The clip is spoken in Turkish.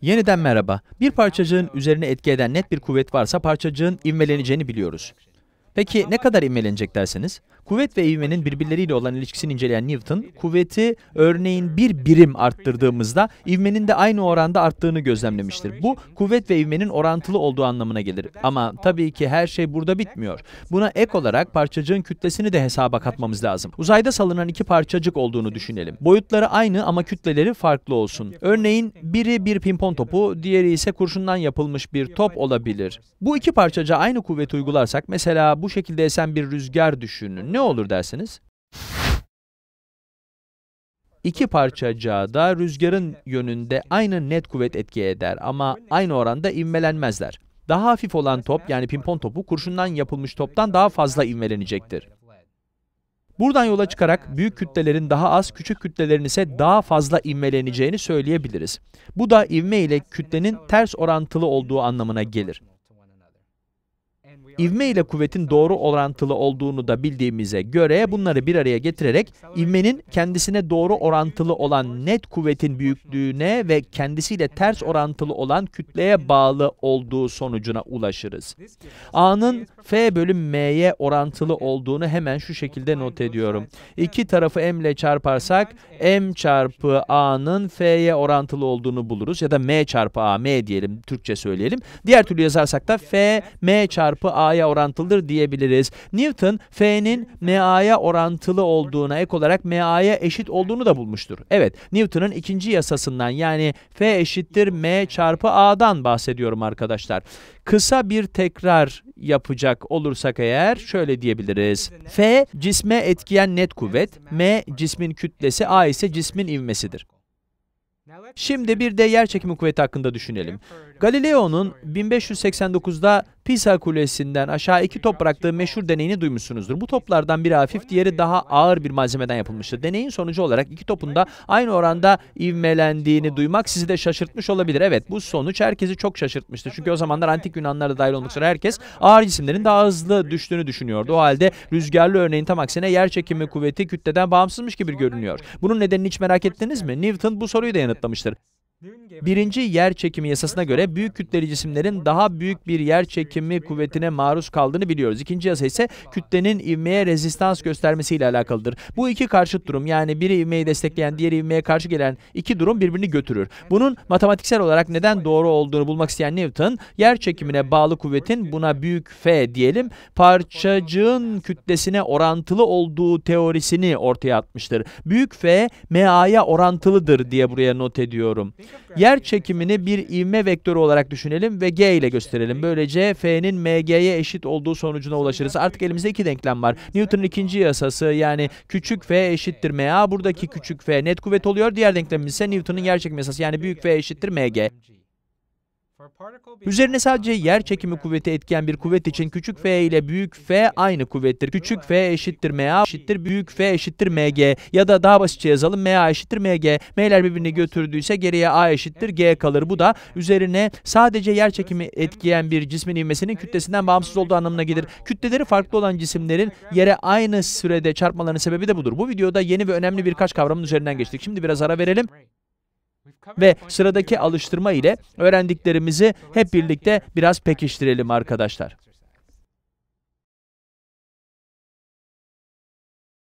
Yeniden merhaba. Bir parçacığın üzerine etki eden net bir kuvvet varsa parçacığın ivmeleneceğini biliyoruz. Peki ne kadar ivmelenecek derseniz, kuvvet ve ivmenin birbirleriyle olan ilişkisini inceleyen Newton, kuvveti örneğin bir birim arttırdığımızda ivmenin de aynı oranda arttığını gözlemlemiştir. Bu kuvvet ve ivmenin orantılı olduğu anlamına gelir. Ama tabii ki her şey burada bitmiyor. Buna ek olarak parçacığın kütlesini de hesaba katmamız lazım. Uzayda salınan iki parçacık olduğunu düşünelim. Boyutları aynı ama kütleleri farklı olsun. Örneğin biri bir pimpon topu, diğeri ise kurşundan yapılmış bir top olabilir. Bu iki parçaca aynı kuvvet uygularsak mesela bu şekilde esen bir rüzgar düşünün. Ne olur dersiniz? İki parçacığa da rüzgarın yönünde aynı net kuvvet etki eder ama aynı oranda ivmelenmezler. Daha hafif olan top yani pimpon topu kurşundan yapılmış toptan daha fazla ivmelenecektir. Buradan yola çıkarak büyük kütlelerin daha az, küçük kütlelerin ise daha fazla ivmeleneceğini söyleyebiliriz. Bu da ivme ile kütlenin ters orantılı olduğu anlamına gelir. İvme ile kuvvetin doğru orantılı olduğunu da bildiğimize göre bunları bir araya getirerek ivmenin kendisine doğru orantılı olan net kuvvetin büyüklüğüne ve kendisiyle ters orantılı olan kütleye bağlı olduğu sonucuna ulaşırız. A'nın F bölü M'ye orantılı olduğunu hemen şu şekilde not ediyorum. İki tarafı M ile çarparsak M çarpı A'nın F'ye orantılı olduğunu buluruz ya da M çarpı A, M diyelim Türkçe söyleyelim. Diğer türlü yazarsak da F, M çarpı çarpı A'ya orantılıdır diyebiliriz. Newton F'nin MA'ya orantılı olduğuna ek olarak MA'ya eşit olduğunu da bulmuştur. Evet Newton'un ikinci yasasından yani F eşittir M çarpı A'dan bahsediyorum arkadaşlar. Kısa bir tekrar yapacak olursak eğer şöyle diyebiliriz. F cisme etkiyen net kuvvet, M cismin kütlesi, A ise cismin ivmesidir. Şimdi bir de yer çekimi kuvveti hakkında düşünelim. Galileo'nun 1589'da Pisa Kulesi'nden aşağı iki top bıraktığı meşhur deneyini duymuşsunuzdur. Bu toplardan biri hafif, diğeri daha ağır bir malzemeden yapılmıştı. Deneyin sonucu olarak iki topun da aynı oranda ivmelendiğini duymak sizi de şaşırtmış olabilir. Evet bu sonuç herkesi çok şaşırtmıştı. Çünkü o zamanlar antik Yunanlar da dahil olmak üzere herkes ağır cisimlerin daha hızlı düştüğünü düşünüyordu. O halde rüzgarlı örneğin tam aksine yer çekimi kuvveti kütleden bağımsızmış gibi görünüyor. Bunun nedenini hiç merak ettiniz mi? Newton bu soruyu da yanıtlamıştır. Birinci yer çekimi yasasına göre büyük kütleli cisimlerin daha büyük bir yer çekimi kuvvetine maruz kaldığını biliyoruz. İkinci yasa ise kütlenin ivmeye rezistans göstermesiyle alakalıdır. Bu iki karşıt durum yani biri ivmeyi destekleyen diğeri ivmeye karşı gelen iki durum birbirini götürür. Bunun matematiksel olarak neden doğru olduğunu bulmak isteyen Newton yer çekimine bağlı kuvvetin buna büyük F diyelim parçacığın kütlesine orantılı olduğu teorisini ortaya atmıştır. Büyük F MA'ya orantılıdır diye buraya not ediyorum. Yer şey. çekimini bir ivme vektörü olarak düşünelim ve G ile gösterelim. Böylece F'nin MG'ye eşit olduğu sonucuna ulaşırız. Artık elimizde iki denklem var. Newton'un ikinci yasası yani küçük F eşittir MA. Buradaki küçük F net kuvvet oluyor. Diğer denklemimiz ise Newton'un yer çekimi yasası yani büyük F eşittir MG. Üzerine sadece yer çekimi kuvveti etken bir kuvvet için küçük f ile büyük f aynı kuvvettir. Küçük f eşittir ma eşittir büyük f eşittir mg ya da daha basitçe yazalım ma eşittir mg. M'ler birbirini götürdüyse geriye a eşittir g kalır. Bu da üzerine sadece yer çekimi etkiyen bir cismin ivmesinin kütlesinden bağımsız olduğu anlamına gelir. Kütleleri farklı olan cisimlerin yere aynı sürede çarpmalarının sebebi de budur. Bu videoda yeni ve önemli birkaç kavramın üzerinden geçtik. Şimdi biraz ara verelim ve sıradaki alıştırma ile öğrendiklerimizi hep birlikte biraz pekiştirelim arkadaşlar.